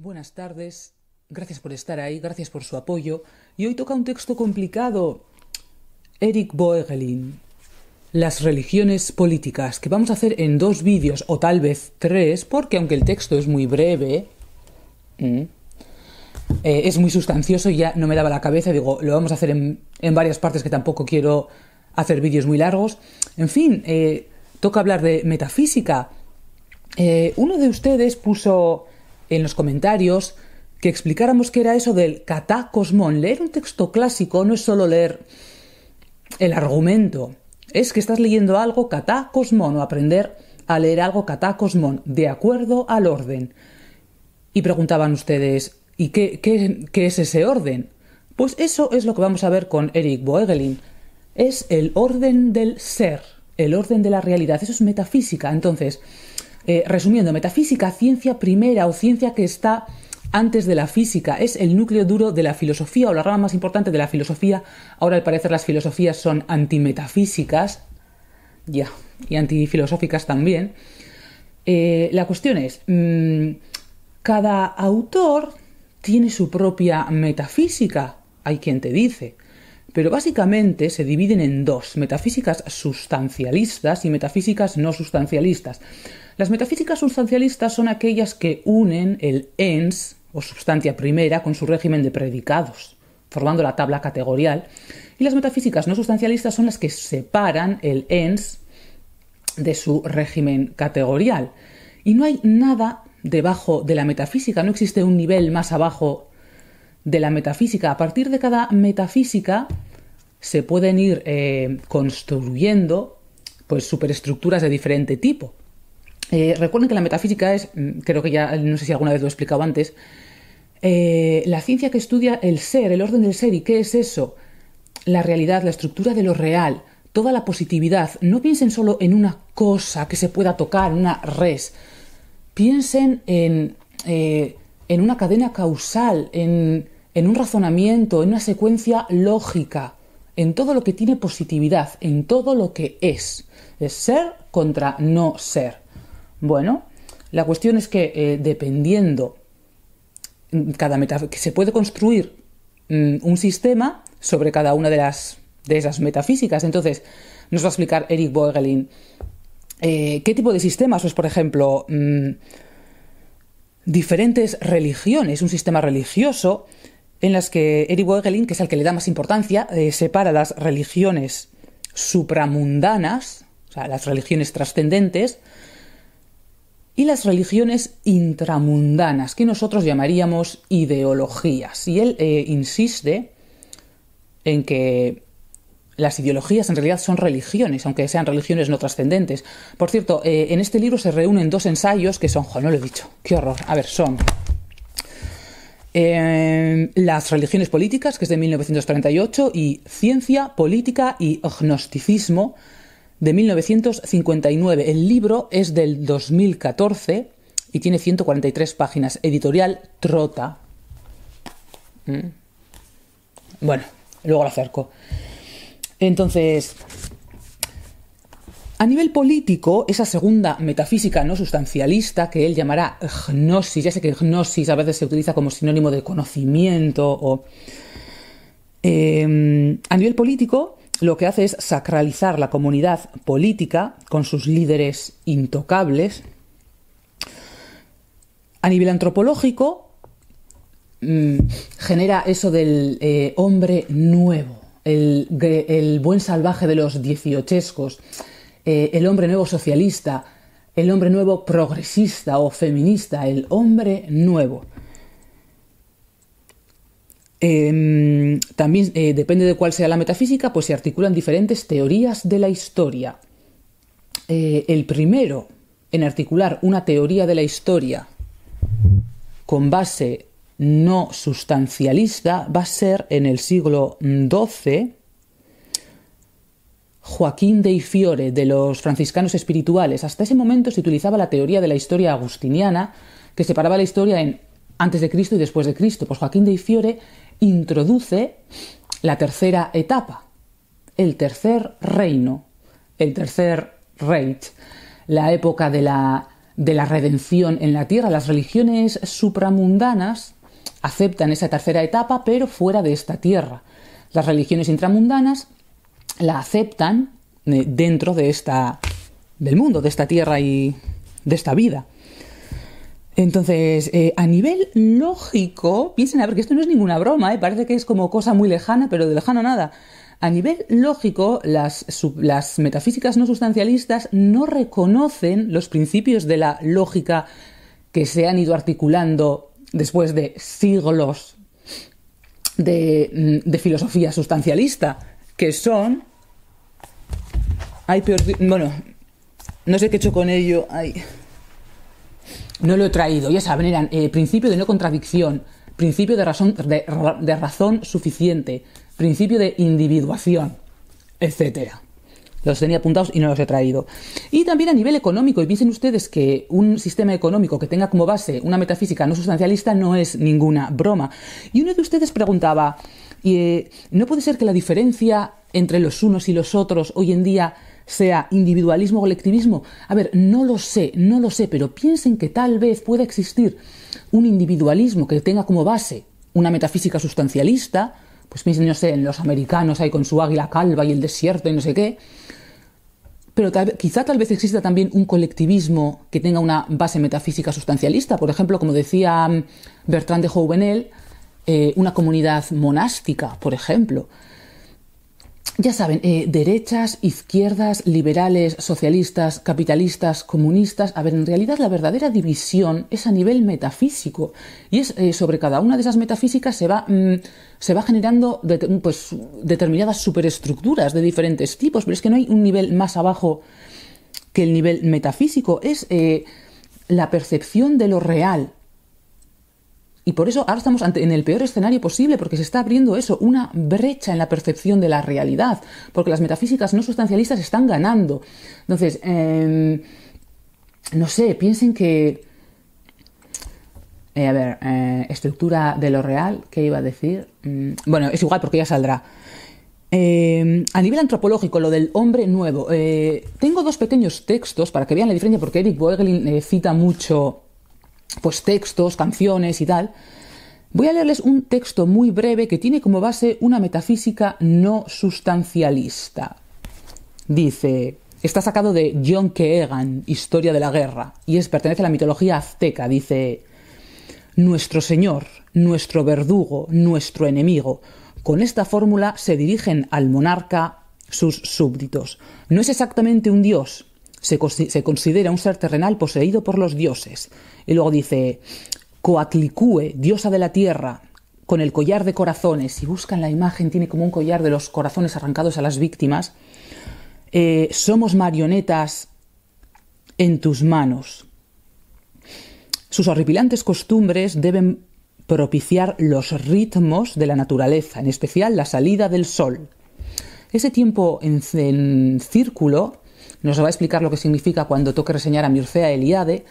Buenas tardes, gracias por estar ahí, gracias por su apoyo. Y hoy toca un texto complicado. Eric Boegelin, Las religiones políticas, que vamos a hacer en dos vídeos o tal vez tres, porque aunque el texto es muy breve, eh, es muy sustancioso y ya no me daba la cabeza. Digo, lo vamos a hacer en, varias partes que tampoco quiero hacer vídeos muy largos. En fin, eh, toca hablar de metafísica. Eh, uno de ustedes puso en los comentarios que explicáramos qué era eso del catacosmón... Leer un texto clásico no es solo leer el argumento, es que estás leyendo algo catacosmón... o aprender a leer algo catacosmón... de acuerdo al orden. Y preguntaban ustedes, ¿y qué, qué es ese orden? Pues eso es lo que vamos a ver con Eric Boegelin. Es el orden del ser, el orden de la realidad. Eso es metafísica. Entonces, eh, resumiendo, metafísica, ciencia primera o ciencia que está antes de la física, es el núcleo duro de la filosofía o la rama más importante de la filosofía. Ahora al parecer las filosofías son antimetafísicas, ya, y antifilosóficas también. Eh, la cuestión es, mm, cada autor tiene su propia metafísica, hay quien te dice, pero básicamente se dividen en dos, metafísicas sustancialistas y metafísicas no sustancialistas. Las metafísicas sustancialistas son aquellas que unen el ens o sustancia primera con su régimen de predicados, formando la tabla categorial, y las metafísicas no sustancialistas son las que separan el ens de su régimen categorial. Y no hay nada debajo de la metafísica, no existe un nivel más abajo de la metafísica. A partir de cada metafísica se pueden ir eh, construyendo pues superestructuras de diferente tipo. Eh, recuerden que la metafísica es, mm, creo que ya, no sé si alguna vez lo he explicado antes, eh, la ciencia que estudia el ser, el orden del ser y qué es eso, la realidad, la estructura de lo real, toda la positividad. No piensen solo en una cosa que se pueda tocar, una res. Piensen en, eh, una cadena causal, en, en un razonamiento, en una secuencia lógica, en todo lo que tiene positividad, en todo lo que es. Es ser contra no ser. Bueno, la cuestión es que eh, dependiendo mm, cada que se puede construir mm, un sistema sobre cada una de las de esas metafísicas. Entonces, nos va a explicar Eric Boegelin eh, qué tipo de sistemas, pues por ejemplo, mm, diferentes religiones, un sistema religioso en las que Eric Boegelin, que es el que le da más importancia, eh, separa las religiones supramundanas, o sea, las religiones trascendentes, y las religiones intramundanas, que nosotros llamaríamos ideologías. Y él eh, insiste en que las ideologías en realidad son religiones, aunque sean religiones no trascendentes. Por cierto, eh, en este libro se reúnen dos ensayos que son, jo, no lo he dicho, qué horror, a ver, son eh, Las religiones políticas, que es de 1938, y Ciencia, Política y Gnosticismo, de 1959. El libro es del 2014 y tiene 143 páginas. Editorial Trota. Mm. Bueno, luego lo acerco. Entonces, a nivel político, esa segunda metafísica no sustancialista que él llamará gnosis, ya sé que gnosis a veces se utiliza como sinónimo de conocimiento o... Eh, a nivel político, lo que hace es sacralizar la comunidad política con sus líderes intocables. A nivel antropológico, mm, genera eso del eh, hombre nuevo, el, buen salvaje de los dieciochescos, eh, el hombre nuevo socialista, el hombre nuevo progresista o feminista, el hombre nuevo. Em, también eh, depende de cuál sea la metafísica, pues se articulan diferentes teorías de la historia. Eh, el primero en articular una teoría de la historia con base no sustancialista va a ser en el siglo XII Joaquín de Ifiore de los franciscanos espirituales. Hasta ese momento se utilizaba la teoría de la historia agustiniana que separaba la historia en antes de Cristo y después de Cristo. Pues Joaquín de Fiore introduce la tercera etapa, el tercer reino, el tercer Reich, la época de la, de la redención en la tierra. Las religiones supramundanas aceptan esa tercera etapa, pero fuera de esta tierra. Las religiones intramundanas la aceptan eh, dentro de esta, del mundo, de esta tierra y de esta vida. Entonces, eh, a nivel lógico, piensen, a ver, que esto no es ninguna broma, eh, parece que es como cosa muy lejana, pero de lejano nada. A nivel lógico, las, metafísicas no sustancialistas no reconocen los principios de la lógica que se han ido articulando después de siglos de, mm, filosofía sustancialista, que son... hay Bueno, no sé qué he hecho con ello no lo he traído. Ya saben, eran eh, principio de no contradicción, principio de razón, de, razón suficiente, principio de individuación, etcétera. Los tenía apuntados y no los he traído. Y también a nivel económico, y piensen ustedes que un sistema económico que tenga como base una metafísica no sustancialista no es ninguna broma. Y uno de ustedes preguntaba, eh, ¿no puede ser que la diferencia entre los unos y los otros hoy en día sea individualismo o colectivismo. A ver, no lo sé, no lo sé, pero piensen que tal vez pueda existir un individualismo que tenga como base una metafísica sustancialista, pues piensen, no sé, en los americanos ahí con su águila calva y el desierto y no sé qué, pero quizá tal vez exista también un colectivismo que tenga una base metafísica sustancialista, por ejemplo, como decía mm, Bertrand de Jouvenel, eh, una comunidad monástica, por ejemplo, ya saben, eh, derechas, izquierdas, liberales, socialistas, capitalistas, comunistas. A ver, en realidad la verdadera división es a nivel metafísico. Y es eh, sobre cada una de esas metafísicas se va, mm, se va generando pues, determinadas superestructuras de diferentes tipos. Pero es que no hay un nivel más abajo que el nivel metafísico. Es eh, la percepción de lo real, y por eso ahora estamos en el peor escenario posible, porque se está abriendo eso, una brecha en la percepción de la realidad, porque las metafísicas no sustancialistas están ganando. Entonces, em, no sé, piensen que... Eh, a ver, eh, estructura de lo real, ¿qué iba a decir? Mm, bueno, es igual porque ya saldrá. Em, a nivel antropológico, lo del hombre nuevo. Eh, tengo dos pequeños textos para que vean la diferencia, porque Eric Boeglin cita mucho pues textos, canciones y tal, voy a leerles un texto muy breve que tiene como base una metafísica no sustancialista. Dice, está sacado de John Keegan, Historia de la Guerra, y es, pertenece a la mitología azteca. Dice, nuestro señor, nuestro verdugo, nuestro enemigo. Con esta fórmula se dirigen al monarca sus súbditos. No es exactamente un dios, se, considera un ser terrenal poseído por los dioses. Y luego dice, Coatlicue, diosa de la tierra, con el collar de corazones, si buscan la imagen, tiene como un collar de los corazones arrancados a las víctimas, eh, somos marionetas en tus manos. Sus horripilantes costumbres deben propiciar los ritmos de la naturaleza, en especial la salida del sol. Ese tiempo en círculo nos va a explicar lo que significa cuando toque reseñar a Mircea Eliade.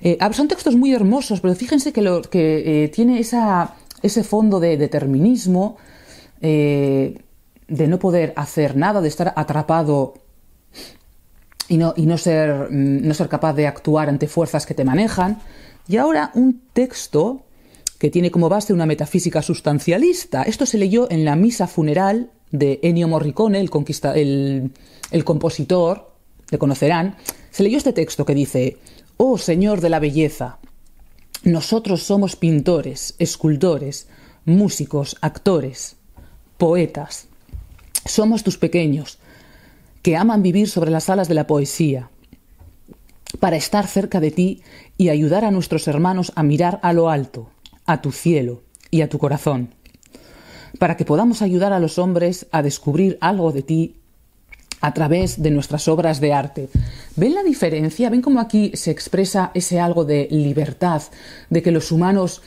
Eh, ah, son textos muy hermosos, pero fíjense que, eh, tiene ese fondo de determinismo, eh, de no poder hacer nada, de estar atrapado y mm, no ser capaz de actuar ante fuerzas que te manejan. Y ahora un texto que tiene como base una metafísica sustancialista. Esto se leyó en la misa funeral de Ennio Morricone, el, conquista, el, el compositor, le conocerán, se leyó este texto que dice, Oh Señor de la Belleza, nosotros somos pintores, escultores, músicos, actores, poetas. Somos tus pequeños, que aman vivir sobre las alas de la poesía, para estar cerca de ti y ayudar a nuestros hermanos a mirar a lo alto, a tu cielo y a tu corazón para que podamos ayudar a los hombres a descubrir algo de ti a través de nuestras obras de arte. ¿Ven la diferencia? ¿Ven cómo aquí se expresa ese algo de libertad, de que los humanos,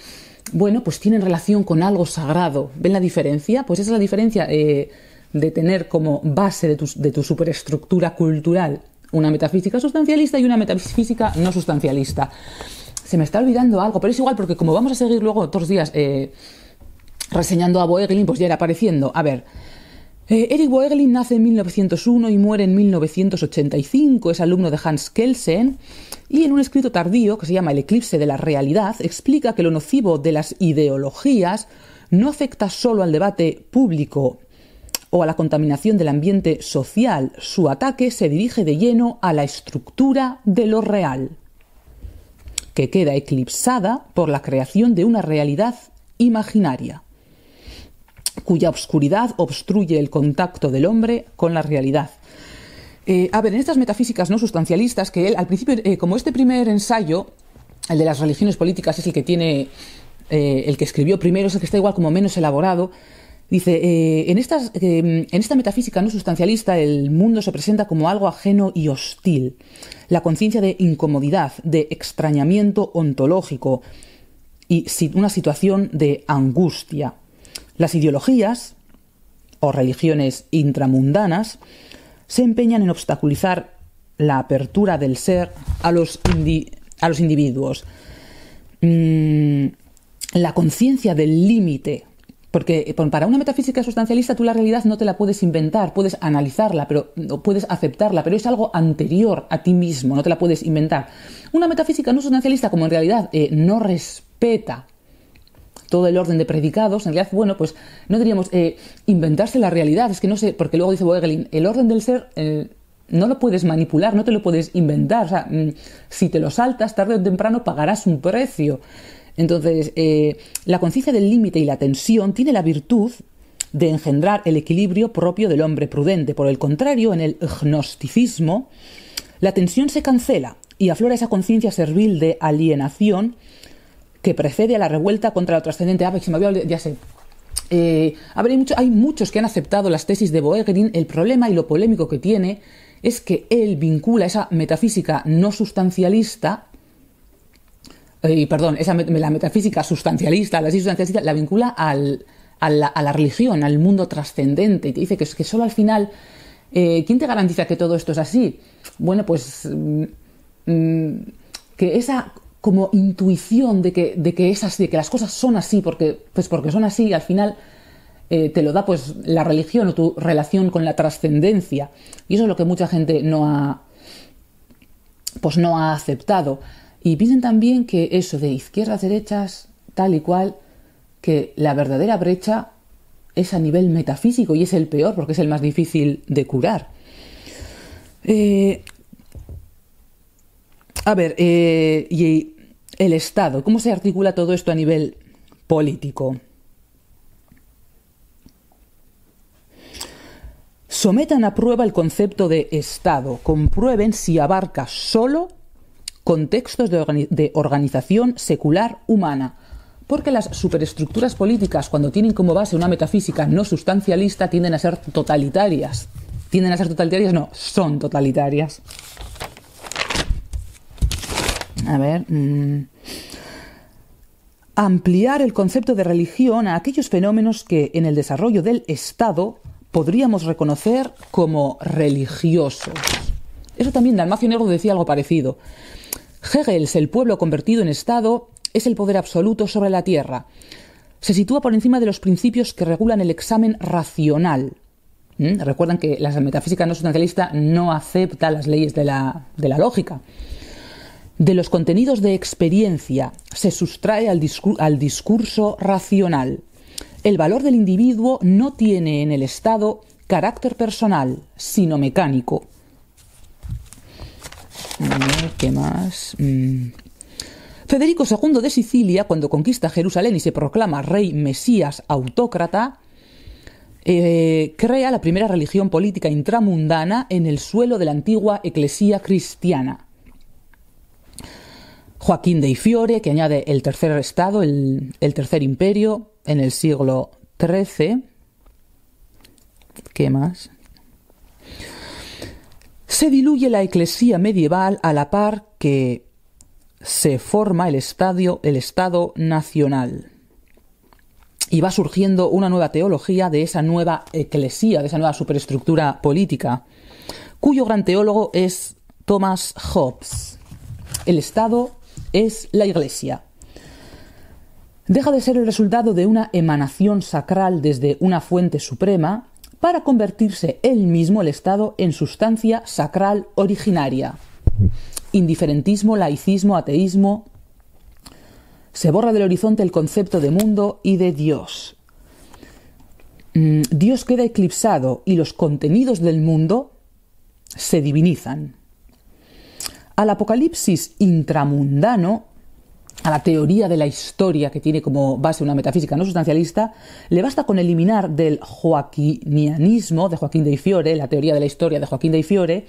bueno, pues tienen relación con algo sagrado? ¿Ven la diferencia? Pues esa es la diferencia eh, de tener como base de tu, superestructura cultural una metafísica sustancialista y una metafísica no sustancialista. Se me está olvidando algo, pero es igual porque como vamos a seguir luego otros días... Eh, reseñando a Boegelin, pues ya era apareciendo. A ver, eh, Eric Boegelin nace en 1901 y muere en 1985, es alumno de Hans Kelsen, y en un escrito tardío que se llama El eclipse de la realidad, explica que lo nocivo de las ideologías no afecta solo al debate público o a la contaminación del ambiente social, su ataque se dirige de lleno a la estructura de lo real, que queda eclipsada por la creación de una realidad imaginaria cuya obscuridad obstruye el contacto del hombre con la realidad. Eh, a ver, en estas metafísicas no sustancialistas, que él al principio, eh, como este primer ensayo, el de las religiones políticas es el que tiene, eh, el que escribió primero, es el que está igual como menos elaborado, dice, en, en esta metafísica no sustancialista el mundo se presenta como algo ajeno y hostil, la conciencia de incomodidad, de extrañamiento ontológico y una situación de angustia. Las ideologías o religiones intramundanas se empeñan en obstaculizar la apertura del ser a los, a los individuos. Mm, la conciencia del límite. Porque eh, para una metafísica sustancialista tú la realidad no te la puedes inventar, puedes analizarla, pero puedes aceptarla, pero es algo anterior a ti mismo, no te la puedes inventar. Una metafísica no sustancialista, como en realidad eh, no respeta todo el orden de predicados, en realidad, bueno, pues no diríamos eh, inventarse la realidad, es que no sé, porque luego dice Boegelin, el orden del ser eh, no lo puedes manipular, no te lo puedes inventar, o sea, mm, si te lo saltas, tarde o temprano pagarás un precio. Entonces, eh, la conciencia del límite y la tensión tiene la virtud de engendrar el equilibrio propio del hombre prudente. Por el contrario, en el gnosticismo, la tensión se cancela y aflora esa conciencia servil de alienación que precede a la revuelta contra la trascendente. Apex. ya sé. Eh, hay, muchos que han aceptado las tesis de Boegerin. El problema y lo polémico que tiene es que él vincula esa metafísica no sustancialista, eh, perdón, esa la metafísica sustancialista, la sustancialista, la vincula a, la, religión, al mundo trascendente, y te dice que, que solo al final. Eh, ¿Quién te garantiza que todo esto es así? Bueno, pues. Mm, mm, que esa como intuición de que, de que es así, de que las cosas son así, porque, pues porque son así, al final eh, te lo da pues la religión o tu relación con la trascendencia. Y eso es lo que mucha gente no ha pues no ha aceptado. Y piensen también que eso de izquierdas, derechas, tal y cual, que la verdadera brecha es a nivel metafísico y es el peor porque es el más difícil de curar. Eh, a ver, eh, y el Estado? ¿Cómo se articula todo esto a nivel político? Sometan a prueba el concepto de Estado, comprueben si abarca solo contextos de, de organización secular humana, porque las superestructuras políticas, cuando tienen como base una metafísica no sustancialista, tienden a ser totalitarias. Tienden a ser totalitarias, no, son totalitarias a ver, mm, ampliar el concepto de religión a aquellos fenómenos que en el desarrollo del Estado podríamos reconocer como religiosos. Eso también Dalmacio Negro decía algo parecido. Hegel, el pueblo convertido en Estado, es el poder absoluto sobre la tierra. Se sitúa por encima de los principios que regulan el examen racional. ¿Mm? Recuerdan que la metafísica no sustancialista no acepta las leyes de la lógica de los contenidos de experiencia se sustrae al, discurso racional. El valor del individuo no tiene en el Estado carácter personal, sino mecánico. Mm, ¿qué más? Mm. Federico II de Sicilia, cuando conquista Jerusalén y se proclama rey mesías autócrata, eh, crea la primera religión política intramundana en el suelo de la antigua eclesía cristiana. Joaquín de Ifiore, que añade el tercer estado, el, tercer imperio, en el siglo XIII. ¿Qué más? Se diluye la eclesía medieval a la par que se forma el, estadio, el Estado Nacional. Y va surgiendo una nueva teología de esa nueva eclesía, de esa nueva superestructura política, cuyo gran teólogo es Thomas Hobbes. El Estado es la Iglesia. Deja de ser el resultado de una emanación sacral desde una fuente suprema para convertirse él mismo el Estado en sustancia sacral originaria. Indiferentismo, laicismo, ateísmo. Se borra del horizonte el concepto de mundo y de Dios. Mm, Dios queda eclipsado y los contenidos del mundo se divinizan al apocalipsis intramundano, a la teoría de la historia que tiene como base una metafísica no sustancialista, le basta con eliminar del joaquinianismo de Joaquín de Fiore, la teoría de la historia de Joaquín de Fiore,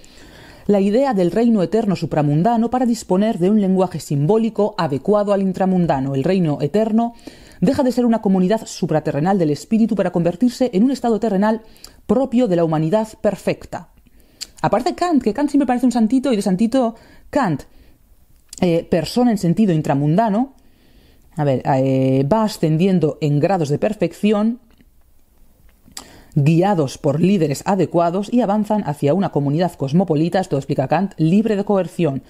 la idea del reino eterno supramundano para disponer de un lenguaje simbólico adecuado al intramundano. El reino eterno deja de ser una comunidad supraterrenal del espíritu para convertirse en un estado terrenal propio de la humanidad perfecta. Aparte Kant, que Kant siempre parece un santito y de santito Kant, eh, persona en sentido intramundano, a ver, eh, va ascendiendo en grados de perfección, guiados por líderes adecuados y avanzan hacia una comunidad cosmopolita, esto explica Kant, libre de coerción.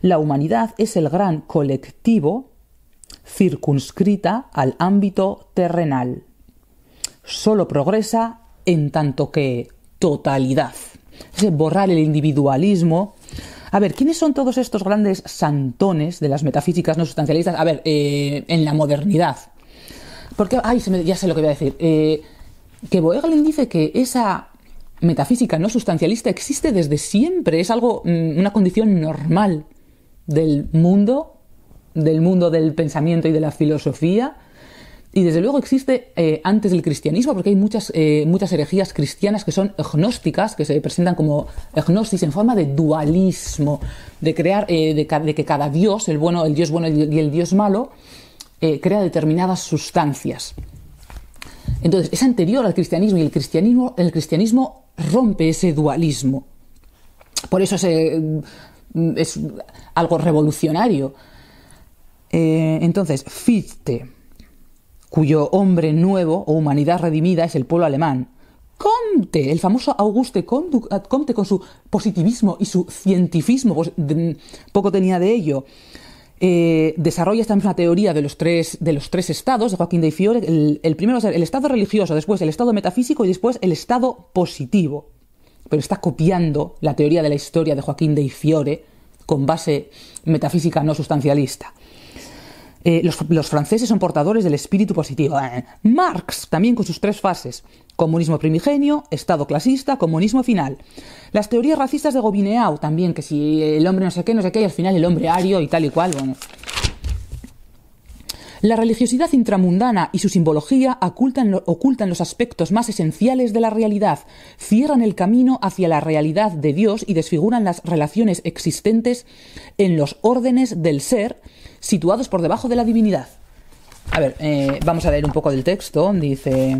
La humanidad es el gran colectivo circunscrita al ámbito terrenal. Solo progresa en tanto que totalidad. Es borrar el individualismo a ver, ¿quiénes son todos estos grandes santones de las metafísicas no sustancialistas? A ver, eh, en la modernidad. Porque, ay, ya sé lo que voy a decir. Eh, que Boegalin dice que esa metafísica no sustancialista existe desde siempre, es algo, mm, una condición normal del mundo, del mundo del pensamiento y de la filosofía, y desde luego existe eh, antes del cristianismo, porque hay muchas, eh, muchas herejías cristianas que son gnósticas que se presentan como gnosis en forma de dualismo, de crear, eh, de, que cada dios, el bueno, el dios bueno y el dios malo, crea determinadas sustancias. Entonces, es anterior al cristianismo y el cristianismo, el cristianismo rompe ese dualismo. Por eso es, es algo revolucionario. entonces, Fichte cuyo hombre nuevo o humanidad redimida es el pueblo alemán. Comte, el famoso Auguste Comte con su positivismo y su cientifismo, pues, poco tenía de ello. Eh, desarrolla esta misma teoría de los tres, de los tres estados de Joaquín de Fiore. El, el primero es el estado religioso, después el estado metafísico y después el estado positivo. Pero está copiando la teoría de la historia de Joaquín de Fiore con base metafísica no sustancialista. Eh, los, franceses son portadores del espíritu positivo. ¿eh? Marx, también con sus tres fases. Comunismo primigenio, Estado clasista, comunismo final. Las teorías racistas de Gobineau también, que si el hombre no sé qué, no sé qué, y al final el hombre ario y tal y cual, La religiosidad intramundana y su simbología ocultan, los aspectos más esenciales de la realidad, cierran el camino hacia la realidad de Dios y desfiguran las relaciones existentes en los órdenes del ser situados por debajo de la divinidad. A ver, eh, vamos a leer un poco del texto. Dice...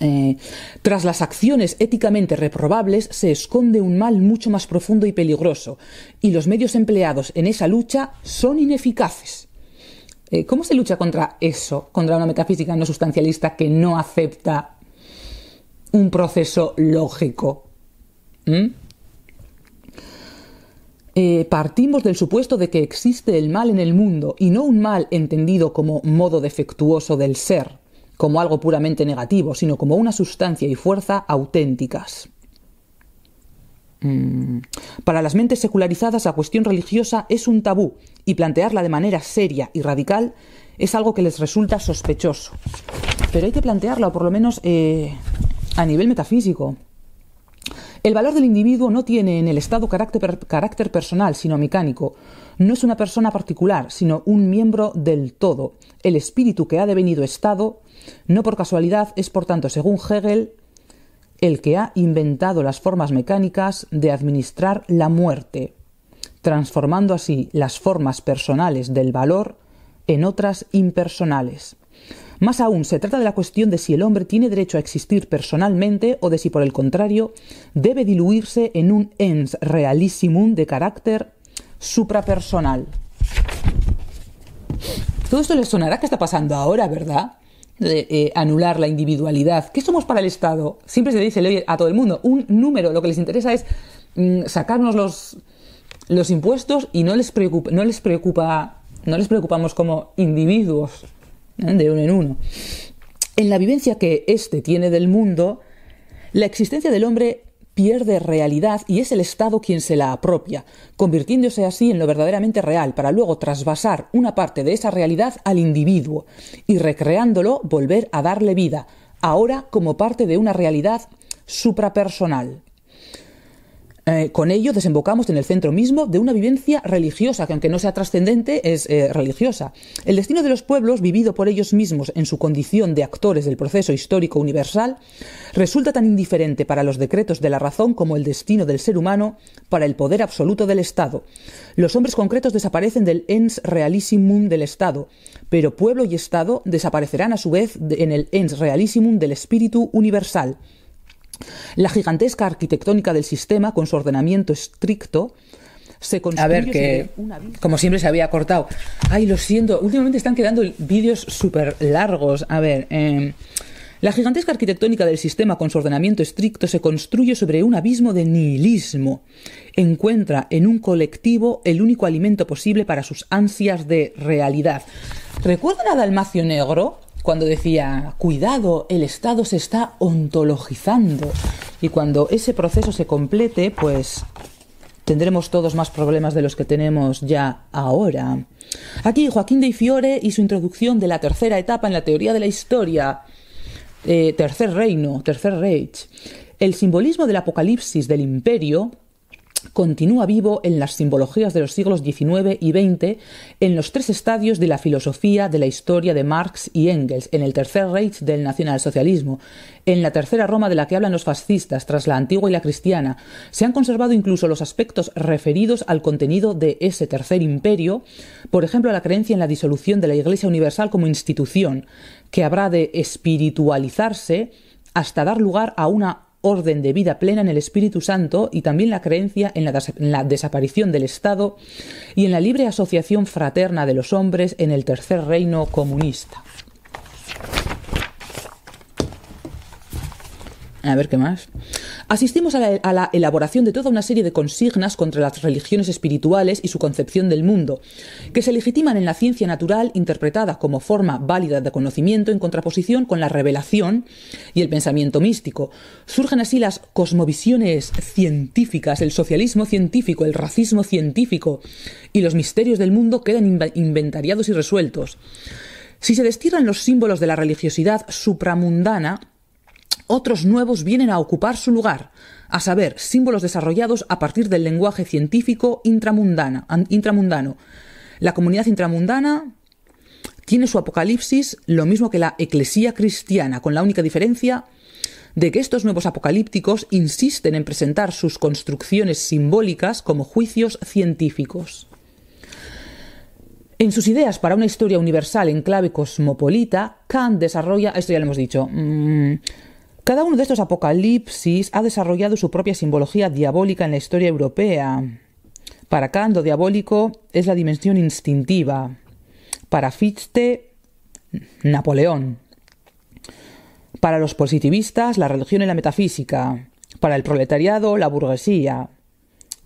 Eh, tras las acciones éticamente reprobables se esconde un mal mucho más profundo y peligroso, y los medios empleados en esa lucha son ineficaces. Eh, ¿Cómo se lucha contra eso, contra una metafísica no sustancialista que no acepta un proceso lógico? ¿Mm? Eh, partimos del supuesto de que existe el mal en el mundo y no un mal entendido como modo defectuoso del ser, como algo puramente negativo, sino como una sustancia y fuerza auténticas. Mm. Para las mentes secularizadas la cuestión religiosa es un tabú y plantearla de manera seria y radical es algo que les resulta sospechoso. Pero hay que plantearla, por lo menos eh, a nivel metafísico. El valor del individuo no tiene en el Estado carácter, personal, sino mecánico. No es una persona particular, sino un miembro del todo. El espíritu que ha devenido Estado, no por casualidad, es por tanto, según Hegel, el que ha inventado las formas mecánicas de administrar la muerte, transformando así las formas personales del valor en otras impersonales. Más aún, se trata de la cuestión de si el hombre tiene derecho a existir personalmente o de si, por el contrario, debe diluirse en un ens realissimum de carácter suprapersonal. Todo esto les sonará que está pasando ahora, ¿verdad? Eh, anular la individualidad. ¿Qué somos para el Estado? Siempre se dice a todo el mundo un número. Lo que les interesa es mm, sacarnos los, los impuestos y no les, no les preocupa, no les preocupamos como individuos de uno en uno. En la vivencia que éste tiene del mundo, la existencia del hombre pierde realidad y es el Estado quien se la apropia, convirtiéndose así en lo verdaderamente real, para luego trasvasar una parte de esa realidad al individuo y recreándolo volver a darle vida, ahora como parte de una realidad suprapersonal. Eh, con ello desembocamos en el centro mismo de una vivencia religiosa, que aunque no sea trascendente, es eh, religiosa. El destino de los pueblos, vivido por ellos mismos en su condición de actores del proceso histórico universal, resulta tan indiferente para los decretos de la razón como el destino del ser humano para el poder absoluto del Estado. Los hombres concretos desaparecen del ens realissimum del Estado, pero pueblo y Estado desaparecerán a su vez en el ens realissimum del espíritu universal. La gigantesca arquitectónica del sistema, con su ordenamiento estricto, se construye. A ver, que como siempre se había cortado. Ay, lo siento, últimamente están quedando vídeos súper largos. A ver, em, la gigantesca arquitectónica del sistema con su ordenamiento estricto se construye sobre un abismo de nihilismo. Encuentra en un colectivo el único alimento posible para sus ansias de realidad. ¿Recuerdan a Dalmacio Negro? cuando decía, cuidado, el Estado se está ontologizando. Y cuando ese proceso se complete, pues tendremos todos más problemas de los que tenemos ya ahora. Aquí Joaquín de Fiore y su introducción de la tercera etapa en la teoría de la historia. Eh, tercer reino, tercer Reich. El simbolismo del apocalipsis del imperio continúa vivo en las simbologías de los siglos XIX y XX, en los tres estadios de la filosofía de la historia de Marx y Engels, en el Tercer Reich del nacionalsocialismo, en la Tercera Roma de la que hablan los fascistas, tras la antigua y la cristiana. Se han conservado incluso los aspectos referidos al contenido de ese Tercer Imperio, por ejemplo, la creencia en la disolución de la Iglesia Universal como institución, que habrá de espiritualizarse hasta dar lugar a una orden de vida plena en el Espíritu Santo y también la creencia en la, desaparición del Estado y en la libre asociación fraterna de los hombres en el tercer reino comunista. A ver qué más. Asistimos a la, elaboración de toda una serie de consignas contra las religiones espirituales y su concepción del mundo, que se legitiman en la ciencia natural interpretada como forma válida de conocimiento en contraposición con la revelación y el pensamiento místico. Surgen así las cosmovisiones científicas, el socialismo científico, el racismo científico, y los misterios del mundo quedan inventariados y resueltos. Si se destierran los símbolos de la religiosidad supramundana, otros nuevos vienen a ocupar su lugar, a saber, símbolos desarrollados a partir del lenguaje científico intramundano. La comunidad intramundana tiene su apocalipsis lo mismo que la eclesía cristiana, con la única diferencia de que estos nuevos apocalípticos insisten en presentar sus construcciones simbólicas como juicios científicos. En sus ideas para una historia universal en clave cosmopolita, Kant desarrolla, esto ya lo hemos dicho, mm, cada uno de estos apocalipsis ha desarrollado su propia simbología diabólica en la historia europea. Para Kant, lo diabólico es la dimensión instintiva. Para Fichte, Napoleón. Para los positivistas, la religión y la metafísica. Para el proletariado, la burguesía.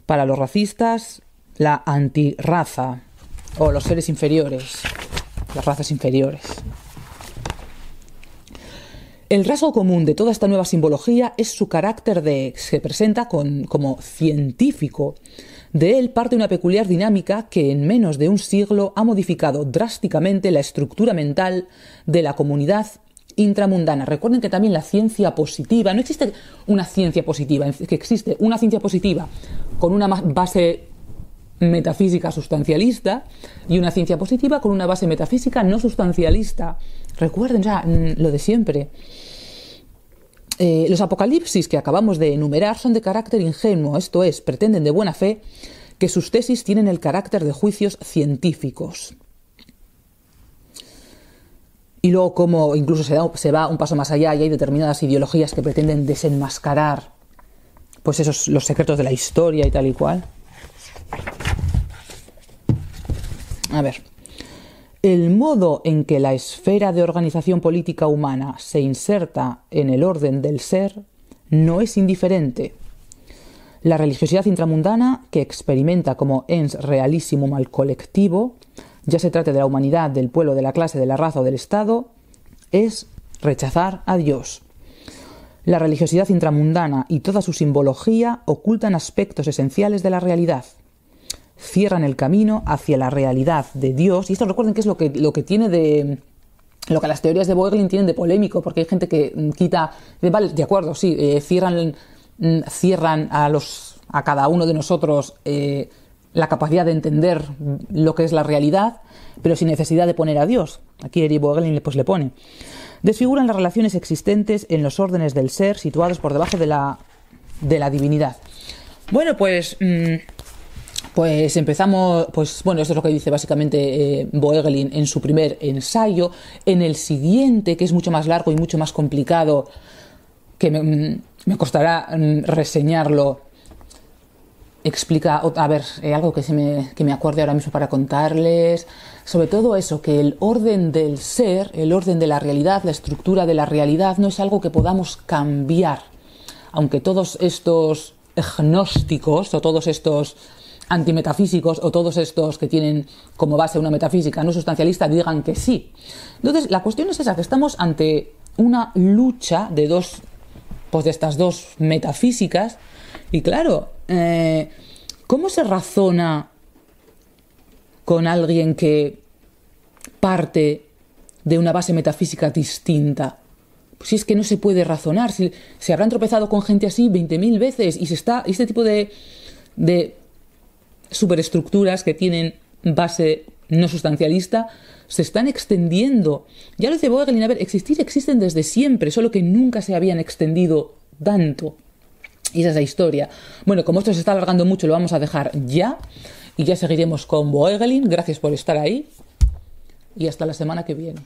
Para los racistas, la antirraza. O los seres inferiores. Las razas inferiores. El rasgo común de toda esta nueva simbología es su carácter de se presenta como científico. De él parte una peculiar dinámica que en menos de un siglo ha modificado drásticamente la estructura mental de la comunidad intramundana. Recuerden que también la ciencia positiva, no existe una ciencia positiva, que existe una ciencia positiva con una base metafísica sustancialista y una ciencia positiva con una base metafísica no sustancialista. Recuerden ya mm, lo de siempre. Eh, los apocalipsis que acabamos de enumerar son de carácter ingenuo, esto es, pretenden de buena fe que sus tesis tienen el carácter de juicios científicos. Y luego como incluso se, va un paso más allá y hay determinadas ideologías que pretenden desenmascarar pues esos los secretos de la historia y tal y cual. A ver. El modo en que la esfera de organización política humana se inserta en el orden del ser no es indiferente. La religiosidad intramundana, que experimenta como ens realísimo mal colectivo, ya se trate de la humanidad, del pueblo, de la clase, de la raza o del Estado, es rechazar a Dios. La religiosidad intramundana y toda su simbología ocultan aspectos esenciales de la realidad cierran el camino hacia la realidad de Dios. Y esto recuerden que es lo que, lo que tiene de, lo que las teorías de Boerling tienen de polémico, porque hay gente que mm, quita, vale, de acuerdo, sí, eh, cierran, mm, cierran a, los, a cada uno de nosotros eh, la capacidad de entender lo que es la realidad, pero sin necesidad de poner a Dios. Aquí Eri Boerling pues, le pone. Desfiguran las relaciones existentes en los órdenes del ser situados por debajo de la, de la divinidad. Bueno, pues... Mm, pues empezamos, pues bueno, esto es lo que dice básicamente eh, Boegelin en su primer ensayo. En el siguiente, que es mucho más largo y mucho más complicado, que me, mm, costará mm, reseñarlo, explica, a ver, eh, algo que, se me, que me acuerde ahora mismo para contarles, sobre todo eso, que el orden del ser, el orden de la realidad, la estructura de la realidad, no es algo que podamos cambiar. Aunque todos estos gnósticos o todos estos antimetafísicos o todos estos que tienen como base una metafísica no sustancialista digan que sí. Entonces, la cuestión es esa, que estamos ante una lucha de dos, pues de estas dos metafísicas y claro, eh, ¿cómo se razona con alguien que parte de una base metafísica distinta? si es que no se puede razonar, si se habrán tropezado con gente así 20.000 veces y se está este tipo de superestructuras que tienen base no sustancialista se están extendiendo. Ya lo dice ver, existir existen desde siempre, solo que nunca se habían extendido tanto. Y esa es la historia. Bueno, como esto se está alargando mucho, lo vamos a dejar ya. Y ya seguiremos con Boegelin. Gracias por estar ahí. Y hasta la semana que viene.